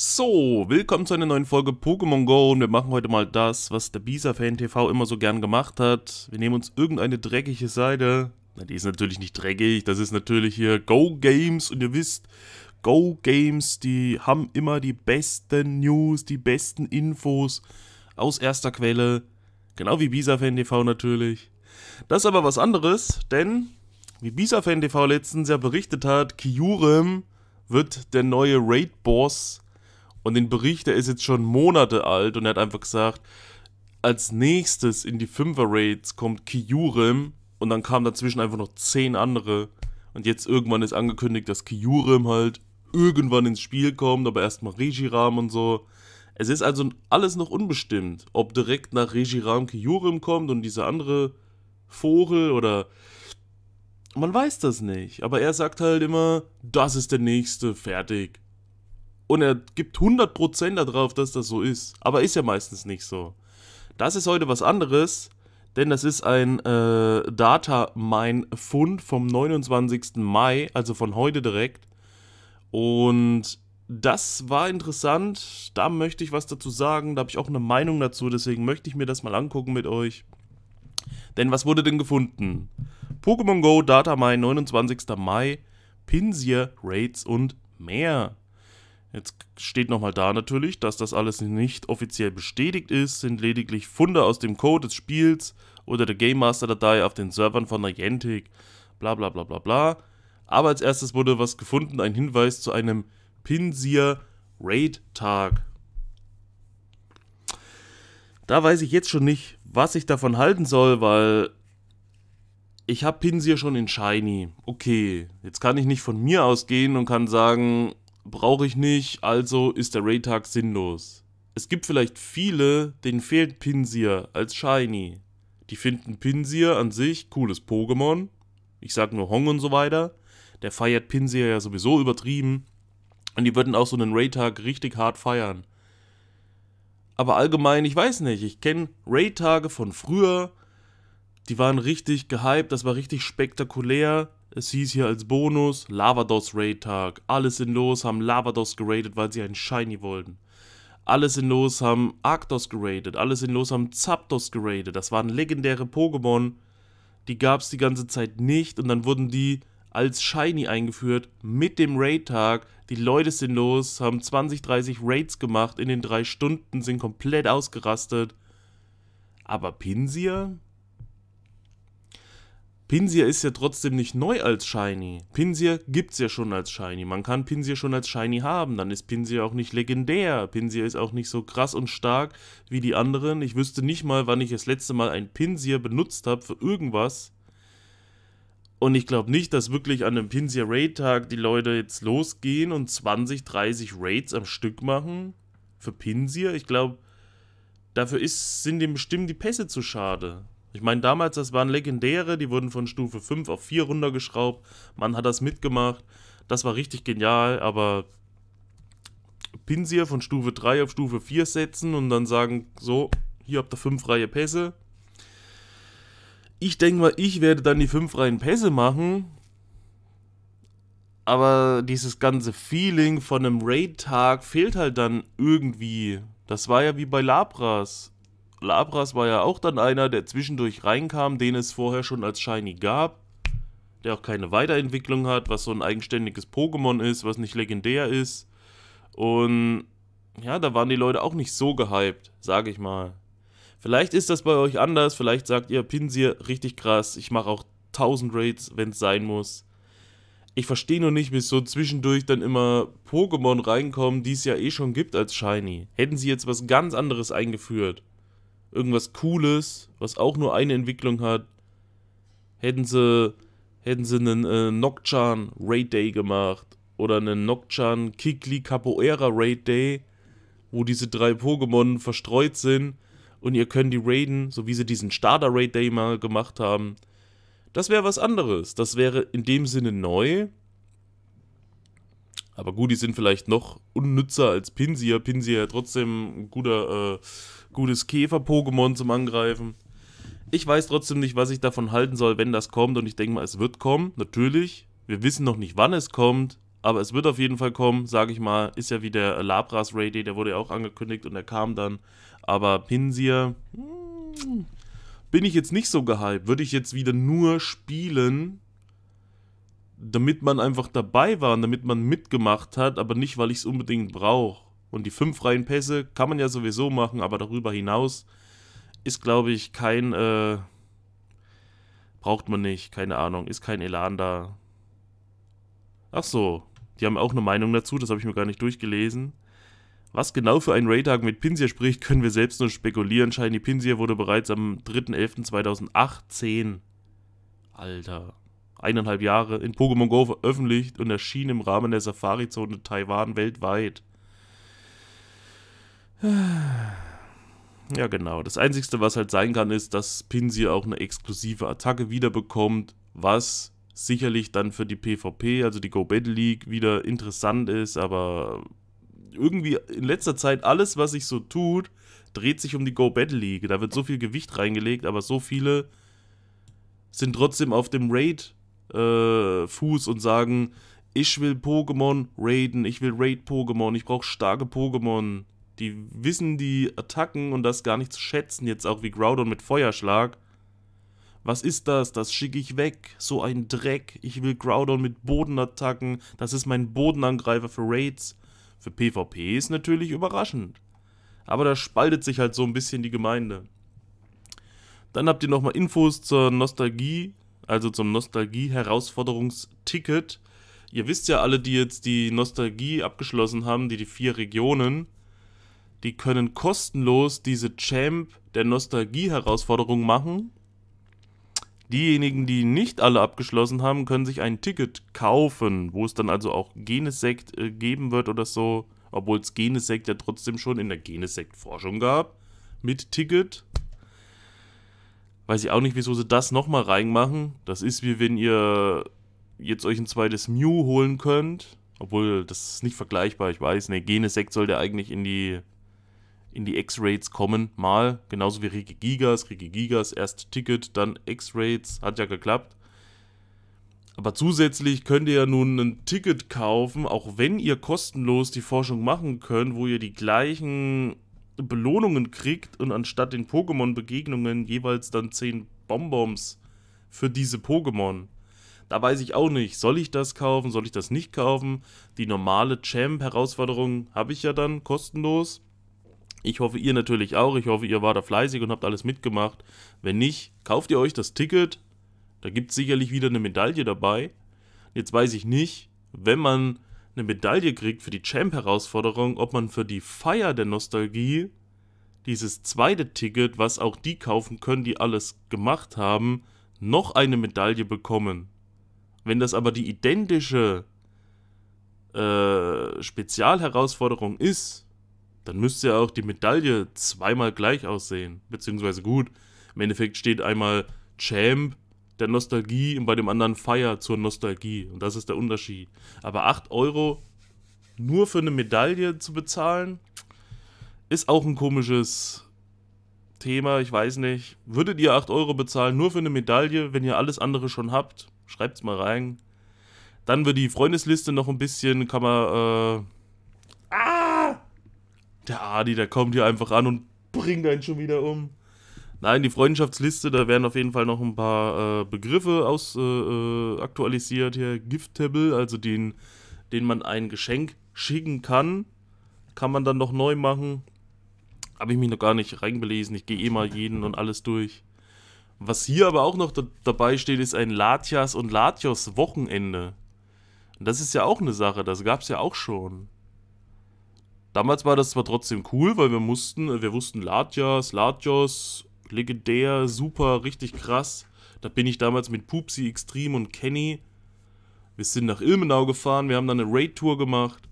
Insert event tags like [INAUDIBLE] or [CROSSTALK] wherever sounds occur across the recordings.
So, willkommen zu einer neuen Folge Pokémon Go und wir machen heute mal das, was der Bisa-Fan TV immer so gern gemacht hat. Wir nehmen uns irgendeine dreckige Seite. Na, die ist natürlich nicht dreckig, das ist natürlich hier Go Games und ihr wisst, Go Games, die haben immer die besten News, die besten Infos aus erster Quelle. Genau wie Bisa-Fan TV natürlich. Das ist aber was anderes, denn wie Bisa-Fan TV letztens ja berichtet hat, Kyurem wird der neue Raid-Boss und den Bericht, der ist jetzt schon Monate alt und er hat einfach gesagt, als nächstes in die Fünfer-Raids kommt Kyurem und dann kamen dazwischen einfach noch zehn andere. Und jetzt irgendwann ist angekündigt, dass Kyurem halt irgendwann ins Spiel kommt, aber erstmal Regiram und so. Es ist also alles noch unbestimmt, ob direkt nach Regiram Kyurem kommt und dieser andere Vogel oder man weiß das nicht, aber er sagt halt immer, das ist der nächste, fertig und er gibt 100% darauf, dass das so ist. Aber ist ja meistens nicht so. Das ist heute was anderes, denn das ist ein äh, Data Mine Fund vom 29. Mai, also von heute direkt. Und das war interessant. Da möchte ich was dazu sagen. Da habe ich auch eine Meinung dazu. Deswegen möchte ich mir das mal angucken mit euch. Denn was wurde denn gefunden? Pokémon Go, Data Mine, 29. Mai, Pinsir, Raids und mehr. Jetzt steht nochmal da natürlich, dass das alles nicht offiziell bestätigt ist, sind lediglich Funde aus dem Code des Spiels oder der Game Master Datei auf den Servern von Niantic, bla bla bla bla bla. Aber als erstes wurde was gefunden, ein Hinweis zu einem Pinsir Raid Tag. Da weiß ich jetzt schon nicht, was ich davon halten soll, weil ich habe Pinsir schon in Shiny. Okay, jetzt kann ich nicht von mir ausgehen und kann sagen, brauche ich nicht, also ist der Raytag sinnlos. Es gibt vielleicht viele, denen fehlt Pinsir als Shiny. Die finden Pinsir an sich cooles Pokémon. Ich sag nur Hong und so weiter. Der feiert Pinsir ja sowieso übertrieben. Und die würden auch so einen Raytag richtig hart feiern. Aber allgemein, ich weiß nicht, ich kenne Raytage von früher. Die waren richtig gehypt, das war richtig spektakulär. Es hieß hier als Bonus, Lavados Raid Tag. Alles sind los, haben Lavados geradet, weil sie einen Shiny wollten. Alles sind los, haben Arctos geradet. Alles sind los, haben Zapdos geradet. Das waren legendäre Pokémon. Die gab es die ganze Zeit nicht und dann wurden die als Shiny eingeführt mit dem Raid-Tag. Die Leute sind los, haben 20, 30 Raids gemacht in den drei Stunden, sind komplett ausgerastet. Aber Pinsir? Pinsir ist ja trotzdem nicht neu als Shiny. Pinsir gibt's ja schon als Shiny. Man kann Pinsir schon als Shiny haben. Dann ist Pinsir auch nicht legendär. Pinsir ist auch nicht so krass und stark wie die anderen. Ich wüsste nicht mal, wann ich das letzte Mal ein Pinsir benutzt habe für irgendwas. Und ich glaube nicht, dass wirklich an einem Pinsir Raid Tag die Leute jetzt losgehen und 20, 30 Raids am Stück machen für Pinsir. Ich glaube, dafür ist, sind dem bestimmt die Pässe zu schade. Ich meine, damals, das waren legendäre, die wurden von Stufe 5 auf 4 runtergeschraubt. Man hat das mitgemacht. Das war richtig genial, aber Pinsir von Stufe 3 auf Stufe 4 setzen und dann sagen, so, hier habt ihr 5 freie Pässe. Ich denke mal, ich werde dann die 5 freien Pässe machen. Aber dieses ganze Feeling von einem Raid-Tag fehlt halt dann irgendwie. Das war ja wie bei Labras Labras war ja auch dann einer, der zwischendurch reinkam, den es vorher schon als Shiny gab, der auch keine Weiterentwicklung hat, was so ein eigenständiges Pokémon ist, was nicht legendär ist. Und ja, da waren die Leute auch nicht so gehypt, sage ich mal. Vielleicht ist das bei euch anders, vielleicht sagt ihr, Pinsir, richtig krass, ich mache auch 1000 Raids, wenn es sein muss. Ich verstehe nur nicht, wieso zwischendurch dann immer Pokémon reinkommen, die es ja eh schon gibt als Shiny. Hätten sie jetzt was ganz anderes eingeführt, irgendwas Cooles, was auch nur eine Entwicklung hat. Hätten sie, hätten sie einen äh, Nokchan Raid Day gemacht oder einen Nocturne Kikli Capoeira Raid Day, wo diese drei Pokémon verstreut sind und ihr könnt die raiden, so wie sie diesen Starter Raid Day mal gemacht haben. Das wäre was anderes. Das wäre in dem Sinne neu, aber gut, die sind vielleicht noch unnützer als Pinsir. Pinsir trotzdem ein guter, äh, gutes Käfer-Pokémon zum Angreifen. Ich weiß trotzdem nicht, was ich davon halten soll, wenn das kommt. Und ich denke mal, es wird kommen, natürlich. Wir wissen noch nicht, wann es kommt. Aber es wird auf jeden Fall kommen, sage ich mal. Ist ja wie der Labras Ray Day, der wurde ja auch angekündigt und der kam dann. Aber Pinsir, hm, bin ich jetzt nicht so gehypt. Würde ich jetzt wieder nur spielen, damit man einfach dabei war und damit man mitgemacht hat, aber nicht, weil ich es unbedingt brauche. Und die fünf freien Pässe kann man ja sowieso machen, aber darüber hinaus ist, glaube ich, kein. Äh, braucht man nicht, keine Ahnung, ist kein Elan da. Ach so, die haben auch eine Meinung dazu, das habe ich mir gar nicht durchgelesen. Was genau für einen Raytag mit Pinsier spricht, [LAUGHS] können wir selbst nur spekulieren. Shiny Pinsier wurde bereits am 3.11.2018. Alter eineinhalb Jahre in Pokémon Go veröffentlicht und erschien im Rahmen der Safari-Zone Taiwan weltweit. Ja, genau. Das Einzige, was halt sein kann, ist, dass Pinsir auch eine exklusive Attacke wiederbekommt, was sicherlich dann für die PvP, also die Go Battle League, wieder interessant ist, aber irgendwie in letzter Zeit alles, was sich so tut, dreht sich um die Go Battle League. Da wird so viel Gewicht reingelegt, aber so viele sind trotzdem auf dem Raid äh, Fuß und sagen, ich will Pokémon raiden, ich will Raid-Pokémon, ich brauche starke Pokémon. Die wissen die Attacken und das gar nicht zu schätzen, jetzt auch wie Groudon mit Feuerschlag. Was ist das? Das schicke ich weg. So ein Dreck. Ich will Groudon mit Bodenattacken. Das ist mein Bodenangreifer für Raids. Für PvP ist natürlich überraschend. Aber da spaltet sich halt so ein bisschen die Gemeinde. Dann habt ihr nochmal Infos zur Nostalgie also zum Nostalgie-Herausforderungsticket. Ihr wisst ja alle, die jetzt die Nostalgie abgeschlossen haben, die die vier Regionen, die können kostenlos diese Champ der Nostalgie-Herausforderung machen. Diejenigen, die nicht alle abgeschlossen haben, können sich ein Ticket kaufen, wo es dann also auch Genesekt äh, geben wird oder so, obwohl es Genesekt ja trotzdem schon in der Genesekt-Forschung gab, mit Ticket. Weiß ich auch nicht, wieso sie das nochmal reinmachen. Das ist wie wenn ihr jetzt euch ein zweites Mew holen könnt. Obwohl, das ist nicht vergleichbar, ich weiß. Ne, Genesect sollte eigentlich in die, in die X-Rates kommen, mal. Genauso wie Rike Gigas. Rike Gigas, erst Ticket, dann X-Rates. Hat ja geklappt. Aber zusätzlich könnt ihr ja nun ein Ticket kaufen, auch wenn ihr kostenlos die Forschung machen könnt, wo ihr die gleichen Belohnungen kriegt und anstatt den Pokémon-Begegnungen jeweils dann 10 Bonbons für diese Pokémon. Da weiß ich auch nicht, soll ich das kaufen, soll ich das nicht kaufen? Die normale Champ-Herausforderung habe ich ja dann kostenlos. Ich hoffe, ihr natürlich auch. Ich hoffe, ihr wart da fleißig und habt alles mitgemacht. Wenn nicht, kauft ihr euch das Ticket. Da gibt es sicherlich wieder eine Medaille dabei. Jetzt weiß ich nicht, wenn man eine Medaille kriegt für die Champ-Herausforderung, ob man für die Feier der Nostalgie dieses zweite Ticket, was auch die kaufen können, die alles gemacht haben, noch eine Medaille bekommen. Wenn das aber die identische äh, Spezialherausforderung ist, dann müsste ja auch die Medaille zweimal gleich aussehen. Beziehungsweise gut, im Endeffekt steht einmal Champ der Nostalgie und bei dem anderen Feier zur Nostalgie. Und das ist der Unterschied. Aber 8 Euro nur für eine Medaille zu bezahlen, ist auch ein komisches Thema. Ich weiß nicht. Würdet ihr 8 Euro bezahlen nur für eine Medaille, wenn ihr alles andere schon habt? Schreibt's mal rein. Dann wird die Freundesliste noch ein bisschen, kann man. Äh, ah! Der Adi, der kommt hier einfach an und bringt einen schon wieder um. Nein, die Freundschaftsliste, da werden auf jeden Fall noch ein paar äh, Begriffe aus, äh, äh, aktualisiert hier. Giftable, also den, den man ein Geschenk schicken kann, kann man dann noch neu machen. Habe ich mich noch gar nicht reingelesen. Ich gehe eh mal jeden und alles durch. Was hier aber auch noch dabei steht, ist ein Latias und Latios Wochenende. Und das ist ja auch eine Sache, das gab es ja auch schon. Damals war das zwar trotzdem cool, weil wir mussten, äh, wir wussten Latias, Latios, legendär, super, richtig krass. Da bin ich damals mit Pupsi, Extreme und Kenny. Wir sind nach Ilmenau gefahren, wir haben dann eine Raid-Tour gemacht.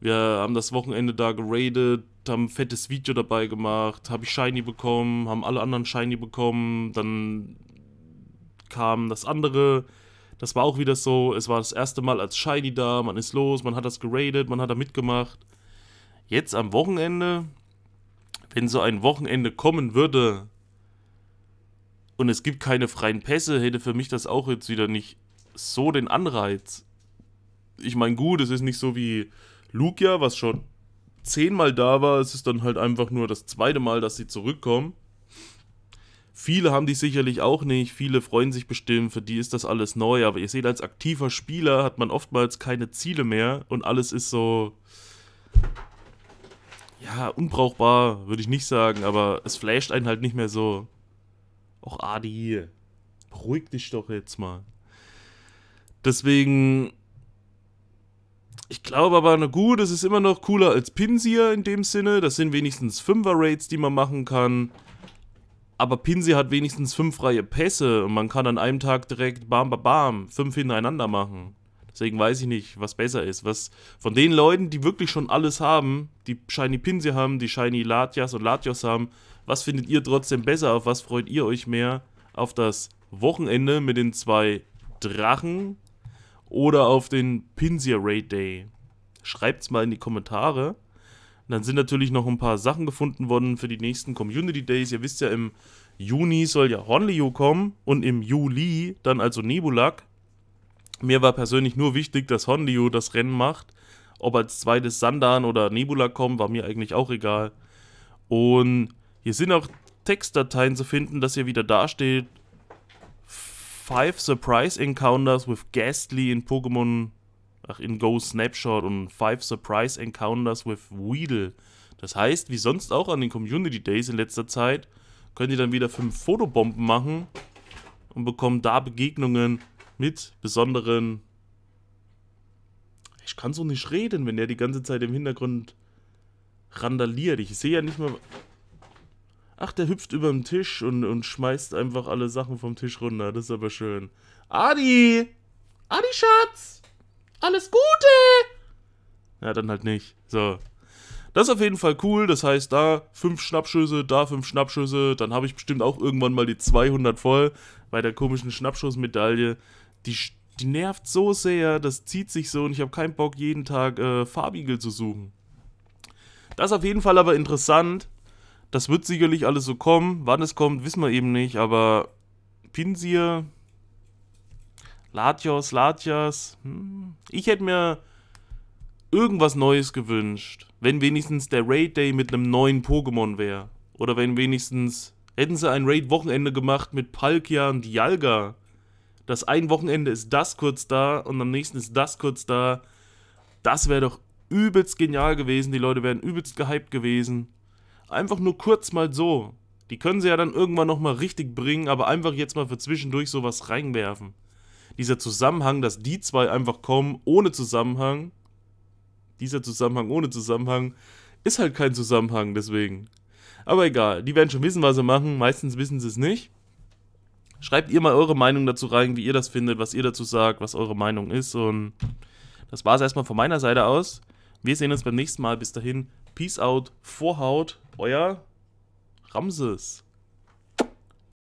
Wir haben das Wochenende da geradet, haben ein fettes Video dabei gemacht, habe ich Shiny bekommen, haben alle anderen Shiny bekommen. Dann kam das andere. Das war auch wieder so, es war das erste Mal als Shiny da, man ist los, man hat das geradet, man hat da mitgemacht. Jetzt am Wochenende, wenn so ein Wochenende kommen würde, und es gibt keine freien Pässe, hätte für mich das auch jetzt wieder nicht so den Anreiz. Ich meine, gut, es ist nicht so wie Lugia, was schon zehnmal da war. Es ist dann halt einfach nur das zweite Mal, dass sie zurückkommen. Viele haben die sicherlich auch nicht, viele freuen sich bestimmt, für die ist das alles neu, aber ihr seht, als aktiver Spieler hat man oftmals keine Ziele mehr und alles ist so, ja, unbrauchbar, würde ich nicht sagen, aber es flasht einen halt nicht mehr so. Och Adi, beruhig dich doch jetzt mal. Deswegen, ich glaube aber, na gut, es ist immer noch cooler als Pinsir in dem Sinne. Das sind wenigstens 5er-Raids, die man machen kann. Aber Pinsir hat wenigstens 5 freie Pässe und man kann an einem Tag direkt bam, bam, bam, 5 hintereinander machen. Deswegen weiß ich nicht, was besser ist. Was von den Leuten, die wirklich schon alles haben, die Shiny Pinsir haben, die Shiny Latias und Latios haben, was findet ihr trotzdem besser? Auf was freut ihr euch mehr? Auf das Wochenende mit den zwei Drachen oder auf den Pinsir Raid Day? Schreibt's mal in die Kommentare. Und dann sind natürlich noch ein paar Sachen gefunden worden für die nächsten Community Days. Ihr wisst ja, im Juni soll ja Honlio kommen und im Juli dann also Nebulak. Mir war persönlich nur wichtig, dass Honlio das Rennen macht. Ob als zweites Sandan oder Nebulak kommen, war mir eigentlich auch egal. Und hier sind auch Textdateien zu finden, dass hier wieder dasteht. Five Surprise Encounters with Ghastly in Pokémon, ach in Go Snapshot und Five Surprise Encounters with Weedle. Das heißt, wie sonst auch an den Community Days in letzter Zeit, könnt ihr dann wieder fünf Fotobomben machen und bekommt da Begegnungen mit besonderen. Ich kann so nicht reden, wenn der die ganze Zeit im Hintergrund randaliert. Ich sehe ja nicht mal. Ach, der hüpft über den Tisch und, und schmeißt einfach alle Sachen vom Tisch runter. Das ist aber schön. Adi! Adi, Schatz! Alles Gute! Ja, dann halt nicht. So. Das ist auf jeden Fall cool. Das heißt, da fünf Schnappschüsse, da fünf Schnappschüsse. Dann habe ich bestimmt auch irgendwann mal die 200 voll bei der komischen Schnappschussmedaille. Die, die nervt so sehr, das zieht sich so und ich habe keinen Bock, jeden Tag äh, Farbigel zu suchen. Das ist auf jeden Fall aber interessant, das wird sicherlich alles so kommen. Wann es kommt, wissen wir eben nicht, aber Pinsir, Latios, Latias. Hm. Ich hätte mir irgendwas Neues gewünscht. Wenn wenigstens der Raid Day mit einem neuen Pokémon wäre. Oder wenn wenigstens. Hätten sie ein Raid-Wochenende gemacht mit Palkia und Dialga. Das ein Wochenende ist das kurz da und am nächsten ist das kurz da. Das wäre doch übelst genial gewesen. Die Leute wären übelst gehypt gewesen. Einfach nur kurz mal so. Die können sie ja dann irgendwann nochmal richtig bringen, aber einfach jetzt mal für zwischendurch sowas reinwerfen. Dieser Zusammenhang, dass die zwei einfach kommen, ohne Zusammenhang. Dieser Zusammenhang ohne Zusammenhang ist halt kein Zusammenhang, deswegen. Aber egal, die werden schon wissen, was sie machen. Meistens wissen sie es nicht. Schreibt ihr mal eure Meinung dazu rein, wie ihr das findet, was ihr dazu sagt, was eure Meinung ist. Und das war es erstmal von meiner Seite aus. Wir sehen uns beim nächsten Mal. Bis dahin, Peace out, Vorhaut euer Ramses.